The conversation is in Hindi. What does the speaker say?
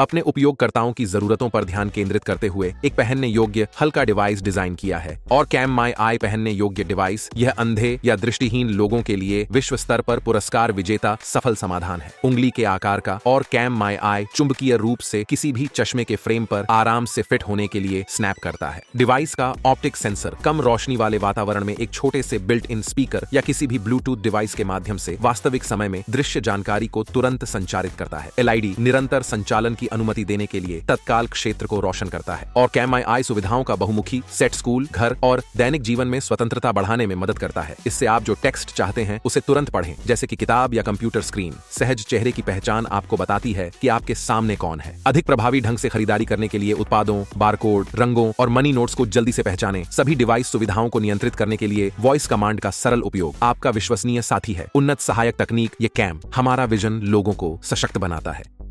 अपने उपयोगकर्ताओं की जरूरतों पर ध्यान केंद्रित करते हुए एक पहनने योग्य हल्का डिवाइस डिजाइन किया है और कैम माई आई पहनने योग्य डिवाइस यह अंधे या दृष्टिहीन लोगों के लिए विश्व स्तर पर पुरस्कार विजेता सफल समाधान है उंगली के आकार का और कैम माई आई चुंबकीय रूप से किसी भी चश्मे के फ्रेम पर आराम से फिट होने के लिए स्नैप करता है डिवाइस का ऑप्टिक सेंसर कम रोशनी वाले वातावरण में एक छोटे से बिल्ट इन स्पीकर या किसी भी ब्लूटूथ डिवाइस के माध्यम से वास्तविक समय में दृश्य जानकारी को तुरंत संचारित करता है एलआईडी निरंतर संचालन की की अनुमति देने के लिए तत्काल क्षेत्र को रोशन करता है और कैम आई आई सुविधाओं का बहुमुखी सेट स्कूल घर और दैनिक जीवन में स्वतंत्रता बढ़ाने में मदद करता है इससे आप जो टेक्स्ट चाहते हैं उसे तुरंत पढ़ें जैसे कि किताब या कंप्यूटर स्क्रीन सहज चेहरे की पहचान आपको बताती है की आपके सामने कौन है अधिक प्रभावी ढंग से खरीदारी करने के लिए उत्पादों बारकोड रंगों और मनी नोट्स को जल्दी से पहचाने सभी डिवाइस सुविधाओं को नियंत्रित करने के लिए वॉइस कमांड का सरल उपयोग आपका विश्वसनीय साथी है उन्नत सहायक तकनीक ये कैम हमारा विजन लोगों को सशक्त बनाता है